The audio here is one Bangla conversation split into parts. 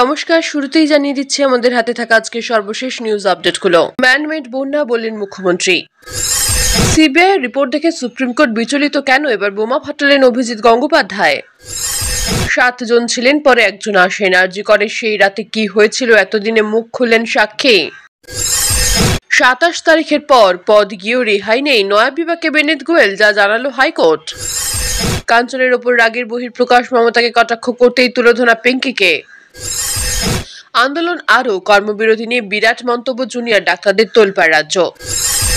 নমস্কার শুরুতেই জানিয়ে দিচ্ছি আমাদের হাতে থাকা আজকে সর্বশেষ নিউজ আপডেটগুলো ম্যানমেড বন্যা বললেন মুখ্যমন্ত্রী সিবিআই রিপোর্ট দেখে সুপ্রিম কোর্ট বিচলিত কেন এবার বোমা ফাটালেন অভিজিৎ গঙ্গোপাধ্যায় সাতজন ছিলেন পরে একজন আসেন আরজি করে সেই রাতে কি হয়েছিল এতদিনে মুখ খুললেন সাক্ষী সাতাশ তারিখের পর পদ গিয়েও রেহাই নেই নয়া বিভাগে বেনিত গোয়েল যা জানালো হাইকোর্ট কাঞ্চনের ওপর রাগের বহির প্রকাশ মমতাকে কটাক্ষ করতেই তুলোধনা পিঙ্কিকে আন্দোলন আরও কর্মবিরতি নিয়ে বিরাট মন্তব্য জুনিয়র ডাক্তারদের তোলপাড় রাজ্য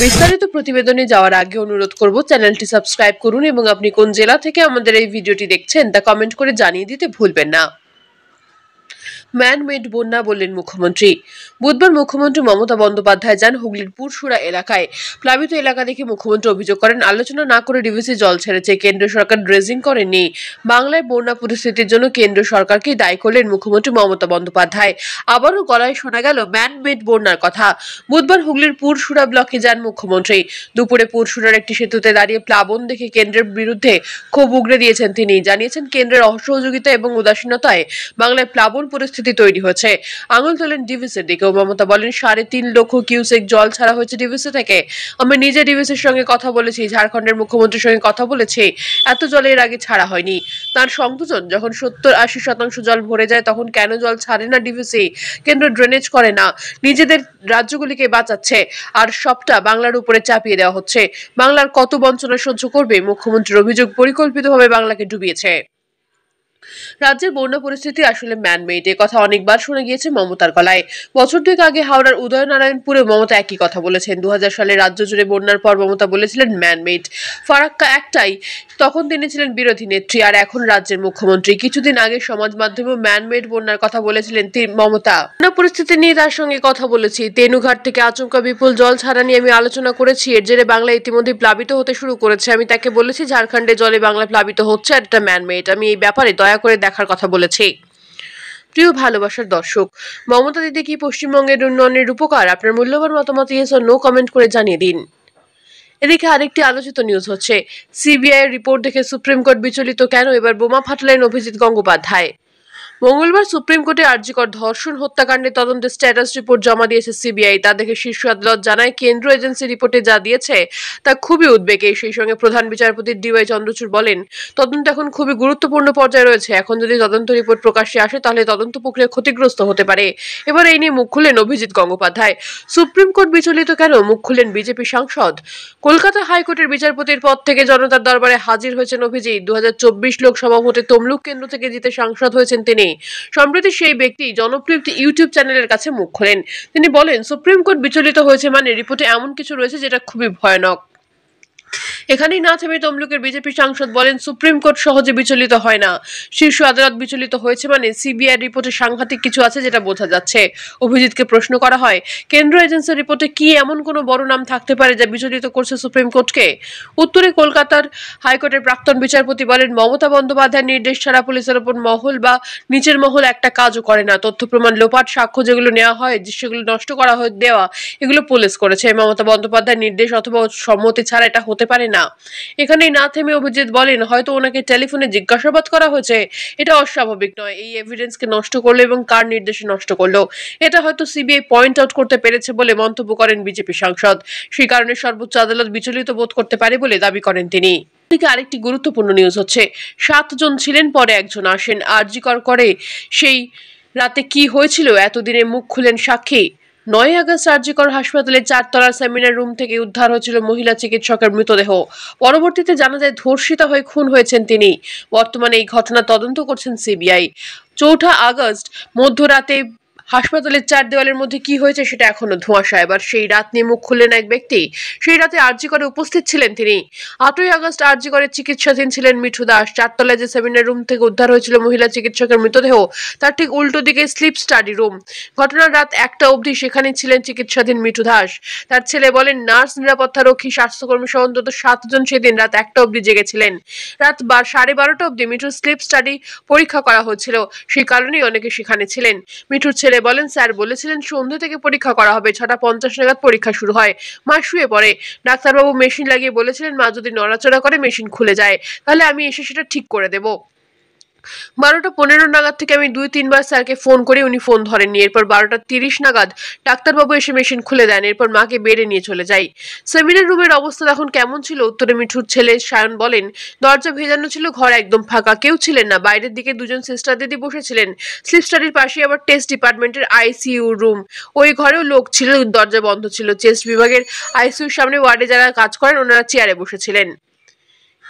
বিস্তারিত প্রতিবেদনে যাওয়ার আগে অনুরোধ করব চ্যানেলটি সাবস্ক্রাইব করুন এবং আপনি কোন জেলা থেকে আমাদের এই ভিডিওটি দেখছেন তা কমেন্ট করে জানিয়ে দিতে ভুলবেন না ম্যানমেড বন্যা বললেন মুখ্যমন্ত্রী বুধবার মুখ্যমন্ত্রী মমতা বন্দ্যোপাধ্যায় যান হুগলির পুরসুরা এলাকায় প্লাবিত এলাকা দেখে মুখ্যমন্ত্রী অভিযোগ করেন আলোচনা না করে ডিভিসি জল ছেড়েছে কেন্দ্র সরকার ড্রেজিং করেনি বাংলায় বন্যা পরিস্থিতির জন্য কেন্দ্র সরকারকে দায়ী করলেন মুখ্যমন্ত্রী মমতা বন্দ্যোপাধ্যায় আবারও গলায় শোনা গেল ম্যানমেড বন্যার কথা বুধবার হুগলির পুরসুরা ব্লকে যান মুখ্যমন্ত্রী দুপুরে পুরসুরার একটি সেতুতে দাঁড়িয়ে প্লাবন দেখে কেন্দ্রের বিরুদ্ধে ক্ষোভ উগড়ে দিয়েছেন তিনি জানিয়েছেন কেন্দ্রের অসহযোগিতা এবং উদাসীনতায় বাংলায় প্লাবন পরিস্থিতি পরিস্থিতি তৈরি হয়েছে আঙুল তোলেন ডিভিসের দিকেও মমতা বলেন সাড়ে তিন লক্ষ কিউসেক জল ছাড়া হয়েছে ডিভিসি থেকে আমি নিজে ডিভিসির সঙ্গে কথা বলেছি ঝাড়খণ্ডের মুখ্যমন্ত্রীর সঙ্গে কথা বলেছি এত জলের এর আগে ছাড়া হয়নি তার সংযোজন যখন সত্তর আশি শতাংশ জল ভরে যায় তখন কেন জল ছাড়ে না ডিভিসি কেন্দ্র ড্রেনেজ করে না নিজেদের রাজ্যগুলিকে বাঁচাচ্ছে আর সবটা বাংলার উপরে চাপিয়ে দেওয়া হচ্ছে বাংলার কত বঞ্চনা সহ্য করবে মুখ্যমন্ত্রীর অভিযোগ পরিকল্পিতভাবে বাংলাকে ডুবিয়েছে রাজ্যের বন্যা পরিস্থিতি আসলে ম্যানমেড এ কথা অনেকবার শুনে গিয়েছে মমতার গলায় বছর দুয়েক আগে হাওড়ার উদয়নারায়ণপুরে মমতা একই কথা বলেছেন দু সালে রাজ্য জুড়ে বন্যার পর মমতা বলেছিলেন ম্যানমেড ফারাক্কা একটাই তখন তিনি ছিলেন বিরোধী নেত্রী আর এখন রাজ্যের মুখ্যমন্ত্রী কিছুদিন আগে সমাজ মাধ্যমে ম্যানমেড বন্যার কথা বলেছিলেন মমতা বন্যা পরিস্থিতি নিয়ে তার সঙ্গে কথা বলেছি তেনুঘাট থেকে আচমকা বিপুল জল ছাড়া নিয়ে আমি আলোচনা করেছি এর জেরে বাংলা ইতিমধ্যে প্লাবিত হতে শুরু করেছে আমি তাকে বলেছি ঝাড়খণ্ডে জলে বাংলা প্লাবিত হচ্ছে আর এটা ম্যানমেড আমি এই ব্যাপারে দয়া করে দেখার কথা বলেছে প্রিয় ভালোবাসার দর্শক মমতা দিদি কি পশ্চিমবঙ্গের উন্নয়নের উপকার আপনার মূল্যবান মতামত ইয়েস নো কমেন্ট করে জানিয়ে দিন এদিকে আরেকটি আলোচিত নিউজ হচ্ছে সিবিআই রিপোর্ট দেখে সুপ্রিম কোর্ট বিচলিত কেন এবার বোমা ফাটলেন অভিজিৎ গঙ্গোপাধ্যায় মঙ্গলবার সুপ্রিম কোর্টে আর্যিকর ধর্ষণ হত্যাকাণ্ডে তদন্তের স্ট্যাটাস রিপোর্ট জমা দিয়েছে সিবিআই তা দেখে শীর্ষ আদালত জানায় কেন্দ্র এজেন্সি রিপোর্টে যা দিয়েছে তা খুবই উদ্বেগে সেই সঙ্গে প্রধান বিচারপতি ডিওয়াই চন্দ্রচূড় বলেন তদন্ত এখন খুবই গুরুত্বপূর্ণ পর্যায়ে রয়েছে এখন যদি তদন্ত রিপোর্ট প্রকাশ্যে আসে তাহলে তদন্ত প্রক্রিয়া ক্ষতিগ্রস্ত হতে পারে এবার এই নিয়ে মুখ খুললেন অভিজিৎ গঙ্গোপাধ্যায় সুপ্রিম কোর্ট বিচলিত কেন মুখ খুললেন বিজেপি সাংসদ কলকাতা হাইকোর্টের বিচারপতির পদ থেকে জনতার দরবারে হাজির হয়েছেন অভিজিৎ দু লোকসভা ভোটে তমলুক কেন্দ্র থেকে জিতে সাংসদ হয়েছেন তিনি নেই সম্প্রতি সেই ব্যক্তি জনপ্রিয় একটি ইউটিউব চ্যানেলের কাছে মুখ খোলেন তিনি বলেন সুপ্রিম কোর্ট বিচলিত হয়েছে মানে রিপোর্টে এমন কিছু রয়েছে যেটা খুবই ভয়ানক এখানেই না থেমে তমলুকের বিজেপি সাংসদ বলেন সুপ্রিম কোর্ট সহজে বিচলিত হয় না শীর্ষ আদালত বিচলিত হয়েছে মানে সিবিআই রিপোর্টে সাংঘাতিক কিছু আছে যেটা বোঝা যাচ্ছে অভিজিৎকে প্রশ্ন করা হয় কেন্দ্র এজেন্সির রিপোর্টে কি এমন কোনো বড় নাম থাকতে পারে যা বিচলিত করছে সুপ্রিম কোর্টকে উত্তরে কলকাতার হাইকোর্টের প্রাক্তন বিচারপতি বলেন মমতা বন্দ্যোপাধ্যায়ের নির্দেশ ছাড়া পুলিশের ওপর মহল বা নিচের মহল একটা কাজও করে না তথ্য প্রমাণ লোপাট সাক্ষ্য যেগুলো নেওয়া হয় সেগুলো নষ্ট করা হয়ে দেওয়া এগুলো পুলিশ করেছে মমতা বন্দ্যোপাধ্যায়ের নির্দেশ অথবা সম্মতি ছাড়া এটা হতে পারে না না এখানেই না থেমে অভিজিৎ বলেন হয়তো ওনাকে টেলিফোনে জিজ্ঞাসাবাদ করা হয়েছে এটা অস্বাভাবিক নয় এই এভিডেন্সকে নষ্ট করলো এবং কার নির্দেশে নষ্ট করলো এটা হয়তো সিবিআই পয়েন্ট আউট করতে পেরেছে বলে মন্তব্য করেন বিজেপি সাংসদ সেই কারণে সর্বোচ্চ আদালত বিচলিত বোধ করতে পারে বলে দাবি করেন তিনি আরেকটি গুরুত্বপূর্ণ নিউজ হচ্ছে সাতজন ছিলেন পরে একজন আসেন আর্জিকর করে সেই রাতে কি হয়েছিল এতদিনে মুখ খুলেন সাক্ষী নয় আগস্ট সার্জিকর হাসপাতালে চারতলার সেমিনার রুম থেকে উদ্ধার হয়েছিল মহিলা চিকিৎসকের মৃতদেহ পরবর্তীতে জানা যায় ধর্ষিতা হয়ে খুন হয়েছেন তিনি বর্তমানে এই ঘটনা তদন্ত করছেন সিবিআই চৌঠা আগস্ট মধ্যরাতে হাসপাতালের চার দেওয়ালের মধ্যে কি হয়েছে সেটা এখনো ধোঁয়াশা এবার সেই রাত নিয়ে মুখ খুললেন এক ব্যক্তি সেই রাতে করে উপস্থিত ছিলেন তিনি আটই আগস্ট করে চিকিৎসাধীন ছিলেন মিঠু দাস চারতলায় যে সেমিনার রুম থেকে উদ্ধার হয়েছিল মহিলা চিকিৎসকের মৃতদেহ তার ঠিক উল্টো দিকে স্লিপ স্টাডি রুম ঘটনার রাত একটা অবধি সেখানে ছিলেন চিকিৎসাধীন মিঠু দাস তার ছেলে বলেন নার্স নিরাপত্তারক্ষী স্বাস্থ্যকর্মী সহ অন্তত সাতজন সেদিন রাত একটা অবধি জেগেছিলেন রাত বার সাড়ে বারোটা অবধি মিঠুর স্লিপ স্টাডি পরীক্ষা করা হয়েছিল সেই কারণেই অনেকে সেখানে ছিলেন মিঠুর ছেলে খুলে বলেন স্যার বলেছিলেন সন্ধ্যে থেকে পরীক্ষা করা হবে ছটা পঞ্চাশ নাগাদ পরীক্ষা শুরু হয় মা শুয়ে পড়ে ডাক্তারবাবু মেশিন লাগিয়ে বলেছিলেন মা যদি নড়াচড়া করে মেশিন খুলে যায় তাহলে আমি এসে সেটা ঠিক করে দেবো বারোটা পনেরো নাগাদ থেকে আমি দুই তিনবার স্যারকে ফোন করে উনি ফোন ধরেননি এরপর বারোটা তিরিশ নাগাদ ডাক্তারবাবু এসে মেশিন খুলে দেন এরপর মাকে বেড়ে নিয়ে চলে যাই সেমিনার রুমের অবস্থা তখন কেমন ছিল উত্তরে মিঠুর ছেলে সায়ন বলেন দরজা ভেজানো ছিল ঘর একদম ফাঁকা কেউ ছিলেন না বাইরের দিকে দুজন সিস্টার দিদি বসেছিলেন স্লিপ স্টাডির পাশে আবার টেস্ট ডিপার্টমেন্টের আইসিইউ রুম ওই ঘরেও লোক ছিল দরজা বন্ধ ছিল চেস্ট বিভাগের আইসিইউর সামনে ওয়ার্ডে যারা কাজ করেন ওনারা চেয়ারে বসেছিলেন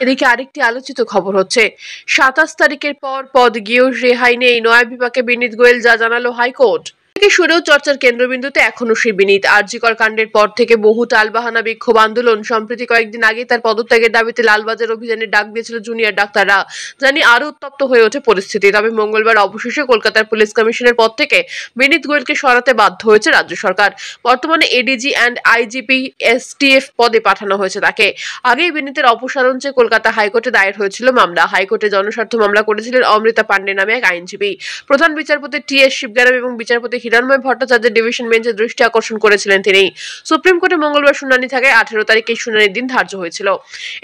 এদিকে আরেকটি আলোচিত খবর হচ্ছে সাতাশ তারিখের পর পদ গিয়েও রেহাই নেই নয়া বিভাগে বিনীত গোয়েল যা জানালো হাইকোর্ট থেকে সরেও চর্চার কেন্দ্রবিন্দুতে এখনও সেই বিনীত আরজিকর কাণ্ডের পর থেকে বহু টালবাহানা বিক্ষোভ আন্দোলন সম্প্রতি কয়েকদিন আগে তার পদত্যাগের দাবিতে লালবাজার অভিযানে ডাক দিয়েছিল জুনিয়র ডাক্তাররা জানি আরও উত্তপ্ত হয়ে ওঠে পরিস্থিতি তবে মঙ্গলবার অবশেষে কলকাতার পুলিশ কমিশনের পর থেকে বিনীত গোয়েলকে সরাতে বাধ্য হয়েছে রাজ্য সরকার বর্তমানে এডিজি অ্যান্ড আইজিপি এসটিএফ পদে পাঠানো হয়েছে তাকে আগেই বিনীতের অপসারণ চেয়ে কলকাতা হাইকোর্টে দায়ের হয়েছিল মামলা হাইকোর্টে জনস্বার্থ মামলা করেছিলেন অমৃতা পাণ্ডে নামে এক আইনজীবী প্রধান বিচারপতি টি এস শিবগারাম এবং বিচারপতি হিরণময় ভট্টাচার্যের ডিভিশন বেঞ্চে দৃষ্টি আকর্ষণ করেছিলেন তিনি সুপ্রিম কোর্টে মঙ্গলবার শুনানি থাকে আঠেরো তারিখে শুনানির দিন ধার্য হয়েছিল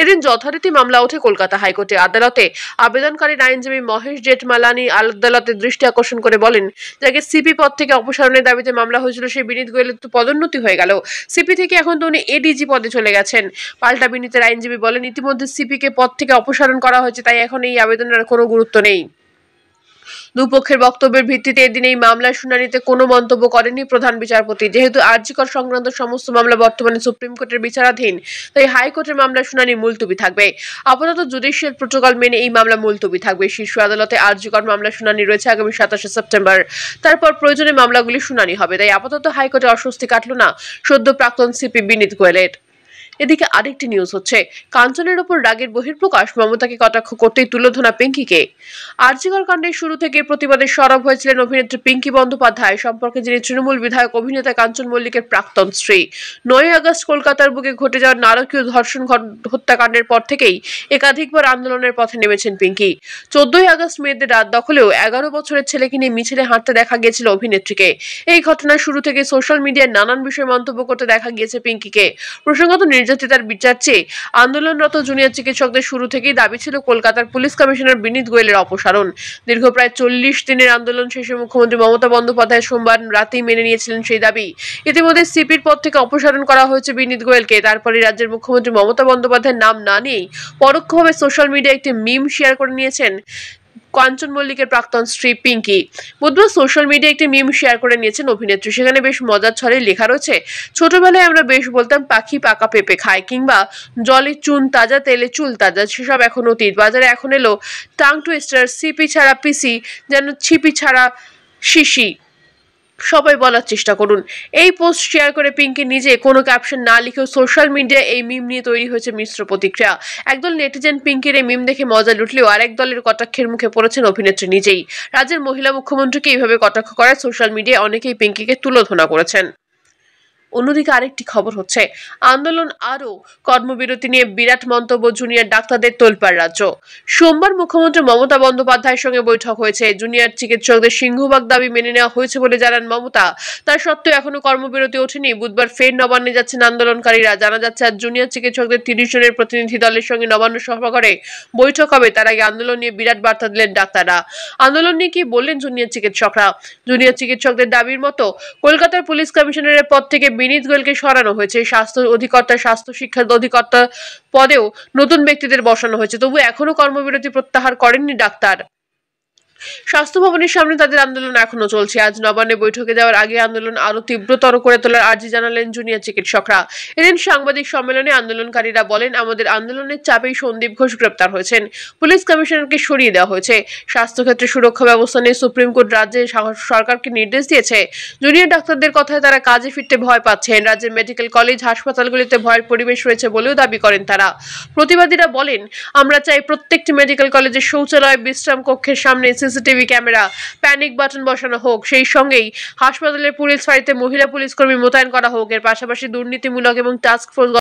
এদিন যথারীতি মামলা ওঠে কলকাতা হাইকোর্টে আদালতে আবেদনকারী আইনজীবী মহেশ জেঠমালানি আদালতের দৃষ্টি আকর্ষণ করে বলেন যাকে সিপি পদ থেকে অপসারণের দাবিতে মামলা হয়েছিল সেই বিনীত গোয়েলের তো পদোন্নতি হয়ে গেল সিপি থেকে এখন তো উনি এডিজি পদে চলে গেছেন পাল্টা বিনীতের আইনজীবী বলেন ইতিমধ্যে সিপিকে পদ থেকে অপসারণ করা হয়েছে তাই এখন এই আবেদনের কোনো গুরুত্ব নেই দুপক্ষের বক্তব্যের ভিত্তিতে এদিন এই মামলার শুনানিতে কোনো মন্তব্য করেনি প্রধান বিচারপতি যেহেতু আর্যিকর সংক্রান্ত সমস্ত মামলা বর্তমানে সুপ্রিম কোর্টের বিচারাধীন তাই হাইকোর্টের মামলার শুনানি মুলতুবি থাকবে আপাতত জুডিশিয়াল প্রোটোকল মেনে এই মামলা মুলতুবি থাকবে শীর্ষ আদালতে আর্যিকর মামলা শুনানি রয়েছে আগামী সাতাশে সেপ্টেম্বর তারপর প্রয়োজনে মামলাগুলি শুনানি হবে তাই আপাতত হাইকোর্টে অস্বস্তি কাটল না সদ্য প্রাক্তন সিপি বিনীত গোয়েলের এদিকে আরেকটি নিউজ হচ্ছে কাঞ্চনের উপর রাগের বহির্প্রকাশ মমতাকে কটাক্ষ করতেই তুলোধনা পিঙ্কিকে আর্জিকর কাণ্ডের শুরু থেকে প্রতিবাদে সরব হয়েছিলেন অভিনেত্রী পিঙ্কি বন্দ্যোপাধ্যায় সম্পর্কে যিনি তৃণমূল বিধায়ক অভিনেতা কাঞ্চন মল্লিকের প্রাক্তন স্ত্রী নয় আগস্ট কলকাতার বুকে ঘটে যাওয়া নারকীয় ধর্ষণ হত্যাকাণ্ডের পর থেকেই একাধিকবার আন্দোলনের পথে নেমেছেন পিঙ্কি চোদ্দই আগস্ট মেয়েদের রাত দখলেও এগারো বছরের ছেলেকে নিয়ে মিছিলে হাঁটতে দেখা গিয়েছিল অভিনেত্রীকে এই ঘটনা শুরু থেকে সোশ্যাল মিডিয়ায় নানান বিষয়ে মন্তব্য করতে দেখা গিয়েছে পিঙ্কিকে প্রসঙ্গত নির্যাতিতার বিচার চেয়ে আন্দোলনরত জুনিয়র চিকিৎসকদের শুরু থেকেই দাবি ছিল কলকাতার পুলিশ কমিশনার বিনীত গোয়েলের অপসারণ দীর্ঘ প্রায় চল্লিশ দিনের আন্দোলন শেষে মুখ্যমন্ত্রী মমতা বন্দ্যোপাধ্যায় সোমবার রাতেই মেনে নিয়েছিলেন সেই দাবি ইতিমধ্যে সিপির পদ থেকে অপসারণ করা হয়েছে বিনীত গোয়েলকে তারপরে রাজ্যের মুখ্যমন্ত্রী মমতা বন্দ্যোপাধ্যায়ের নাম না নিয়েই পরোক্ষভাবে সোশ্যাল মিডিয়ায় একটি মিম শেয়ার করে নিয়েছেন কাঞ্চন মল্লিকের প্রাক্তন স্ত্রী পিঙ্কি বুধবার সোশ্যাল মিডিয়ায় একটি মিম শেয়ার করে নিয়েছেন অভিনেত্রী সেখানে বেশ মজার ছড়ে লেখা রয়েছে ছোটবেলায় আমরা বেশ বলতাম পাখি পাকা পেঁপে খায় কিংবা জলে চুন তাজা তেলে চুল তাজা সেসব এখন অতীত বাজারে এখন এলো টাং টুইস্টার সিপি ছাড়া পিসি যেন ছিপি ছাড়া শিশি সবাই বলার চেষ্টা করুন এই পোস্ট শেয়ার করে পিঙ্কি নিজে কোনো ক্যাপশন না লিখেও সোশ্যাল মিডিয়ায় এই মিম নিয়ে তৈরি হয়েছে মিশ্র প্রতিক্রিয়া একদল নেটিজেন পিঙ্কির এই মিম দেখে মজা লুটলেও আরেক দলের কটাক্ষের মুখে পড়েছেন অভিনেত্রী নিজেই রাজ্যের মহিলা মুখ্যমন্ত্রীকে এইভাবে কটাক্ষ করায় সোশ্যাল মিডিয়ায় অনেকেই পিঙ্কিকে তুলোধনা করেছেন অন্যদিকে আরেকটি খবর হচ্ছে আন্দোলন আরও কর্মবিরতি নিয়ে বিরাট মন্তব্য জুনিয়র ডাক্তারদের তোলপাড় রাজ্য সোমবার মুখ্যমন্ত্রী মমতা বন্দ্যোপাধ্যায়ের সঙ্গে বৈঠক হয়েছে জুনিয়র চিকিৎসকদের সিংহভাগ দাবি মেনে নেওয়া হয়েছে বলে জানান মমতা তার সত্ত্বেও এখনো কর্মবিরতি ওঠেনি বুধবার ফের নবান্নে যাচ্ছেন আন্দোলনকারীরা জানা যাচ্ছে আজ জুনিয়র চিকিৎসকদের তিরিশ জনের প্রতিনিধি দলের সঙ্গে নবান্ন করে বৈঠক হবে তার আগে আন্দোলন নিয়ে বিরাট বার্তা দিলেন ডাক্তাররা আন্দোলন নিয়ে কি বললেন জুনিয়র চিকিৎসকরা জুনিয়র চিকিৎসকদের দাবির মতো কলকাতার পুলিশ কমিশনারের পদ থেকে বিনীত গোয়েলকে সরানো হয়েছে স্বাস্থ্য অধিকর্তা স্বাস্থ্য শিক্ষা অধিকর্তা পদেও নতুন ব্যক্তিদের বসানো হয়েছে তবু এখনও কর্মবিরতি প্রত্যাহার করেননি ডাক্তার স্বাস্থ্য ভবনের সামনে তাদের আন্দোলন এখনো চলছে আজ নবান্নে বৈঠকে যাওয়ার আগে আন্দোলন আরো তীব্রতর করে তোলার আর্জি জানালেন জুনিয়র চিকিৎসকরা এদিন সাংবাদিক সম্মেলনে আন্দোলনকারীরা বলেন আমাদের আন্দোলনের চাপেই সন্দীপ ঘোষ গ্রেপ্তার হয়েছেন পুলিশ কমিশনারকে সরিয়ে দেওয়া হয়েছে স্বাস্থ্যক্ষেত্রে সুরক্ষা ব্যবস্থা নিয়ে সুপ্রিম কোর্ট রাজ্যে সরকারকে নির্দেশ দিয়েছে জুনিয়র ডাক্তারদের কথায় তারা কাজে ফিরতে ভয় পাচ্ছেন রাজ্যের মেডিকেল কলেজ হাসপাতালগুলিতে ভয়ের পরিবেশ রয়েছে বলেও দাবি করেন তারা প্রতিবাদীরা বলেন আমরা চাই প্রত্যেকটি মেডিকেল কলেজের শৌচালয় বিশ্রাম কক্ষের সামনে SS CCTV camera panic button বসানো হোক সেই সঙ্গেই হাসপাতালের পুলিশ ফাঁড়িতে মহিলা পুলিশ কর্মী মোতায়েন করা হোক এর পাশাপাশি দুর্নীতিমূলক এবং টাস্ক ফোর্স